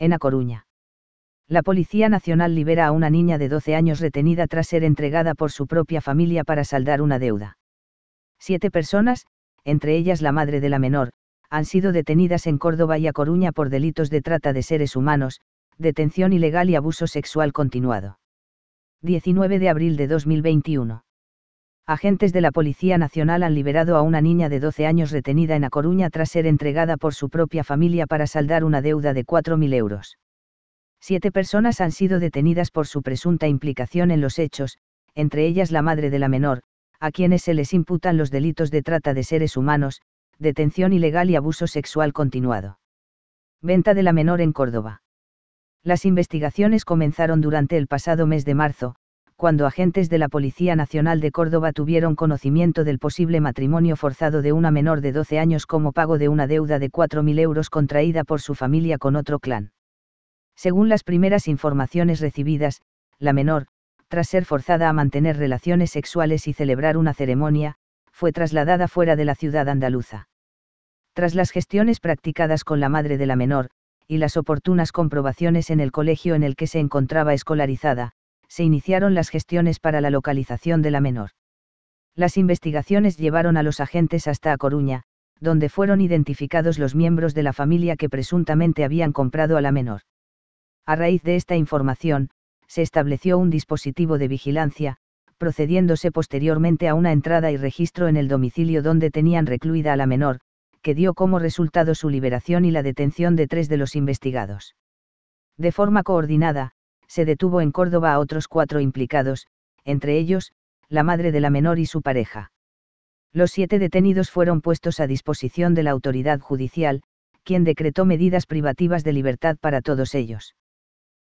en A Coruña. La Policía Nacional libera a una niña de 12 años retenida tras ser entregada por su propia familia para saldar una deuda. Siete personas, entre ellas la madre de la menor, han sido detenidas en Córdoba y A Coruña por delitos de trata de seres humanos, detención ilegal y abuso sexual continuado. 19 de abril de 2021 agentes de la Policía Nacional han liberado a una niña de 12 años retenida en A Coruña tras ser entregada por su propia familia para saldar una deuda de 4.000 euros. Siete personas han sido detenidas por su presunta implicación en los hechos, entre ellas la madre de la menor, a quienes se les imputan los delitos de trata de seres humanos, detención ilegal y abuso sexual continuado. Venta de la menor en Córdoba. Las investigaciones comenzaron durante el pasado mes de marzo, cuando agentes de la Policía Nacional de Córdoba tuvieron conocimiento del posible matrimonio forzado de una menor de 12 años como pago de una deuda de 4.000 euros contraída por su familia con otro clan. Según las primeras informaciones recibidas, la menor, tras ser forzada a mantener relaciones sexuales y celebrar una ceremonia, fue trasladada fuera de la ciudad andaluza. Tras las gestiones practicadas con la madre de la menor, y las oportunas comprobaciones en el colegio en el que se encontraba escolarizada, se iniciaron las gestiones para la localización de la menor. Las investigaciones llevaron a los agentes hasta A Coruña, donde fueron identificados los miembros de la familia que presuntamente habían comprado a la menor. A raíz de esta información, se estableció un dispositivo de vigilancia, procediéndose posteriormente a una entrada y registro en el domicilio donde tenían recluida a la menor, que dio como resultado su liberación y la detención de tres de los investigados. De forma coordinada, se detuvo en Córdoba a otros cuatro implicados, entre ellos, la madre de la menor y su pareja. Los siete detenidos fueron puestos a disposición de la autoridad judicial, quien decretó medidas privativas de libertad para todos ellos.